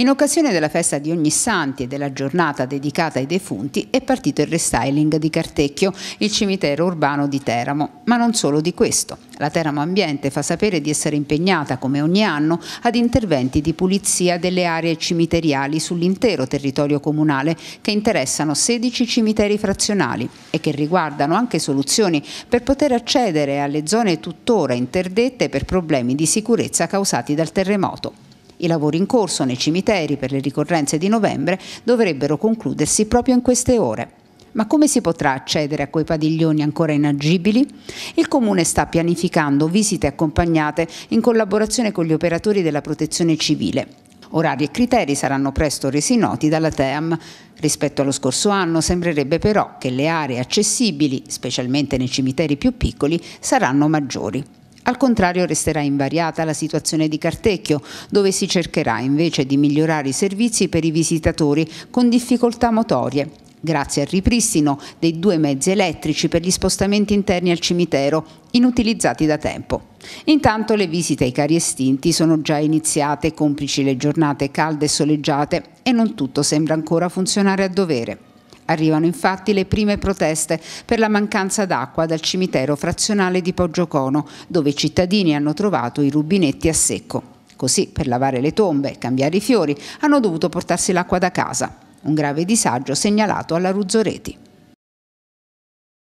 In occasione della festa di Ogni Santi e della giornata dedicata ai defunti è partito il restyling di Cartecchio, il cimitero urbano di Teramo. Ma non solo di questo. La Teramo Ambiente fa sapere di essere impegnata, come ogni anno, ad interventi di pulizia delle aree cimiteriali sull'intero territorio comunale che interessano 16 cimiteri frazionali e che riguardano anche soluzioni per poter accedere alle zone tuttora interdette per problemi di sicurezza causati dal terremoto. I lavori in corso nei cimiteri per le ricorrenze di novembre dovrebbero concludersi proprio in queste ore. Ma come si potrà accedere a quei padiglioni ancora inagibili? Il Comune sta pianificando visite accompagnate in collaborazione con gli operatori della protezione civile. Orari e criteri saranno presto resi noti dalla TEAM. Rispetto allo scorso anno sembrerebbe però che le aree accessibili, specialmente nei cimiteri più piccoli, saranno maggiori. Al contrario resterà invariata la situazione di Cartecchio, dove si cercherà invece di migliorare i servizi per i visitatori con difficoltà motorie, grazie al ripristino dei due mezzi elettrici per gli spostamenti interni al cimitero, inutilizzati da tempo. Intanto le visite ai cari estinti sono già iniziate, complici le giornate calde e soleggiate, e non tutto sembra ancora funzionare a dovere. Arrivano infatti le prime proteste per la mancanza d'acqua dal cimitero frazionale di Poggiocono, dove i cittadini hanno trovato i rubinetti a secco. Così, per lavare le tombe e cambiare i fiori, hanno dovuto portarsi l'acqua da casa. Un grave disagio segnalato alla Ruzzoreti.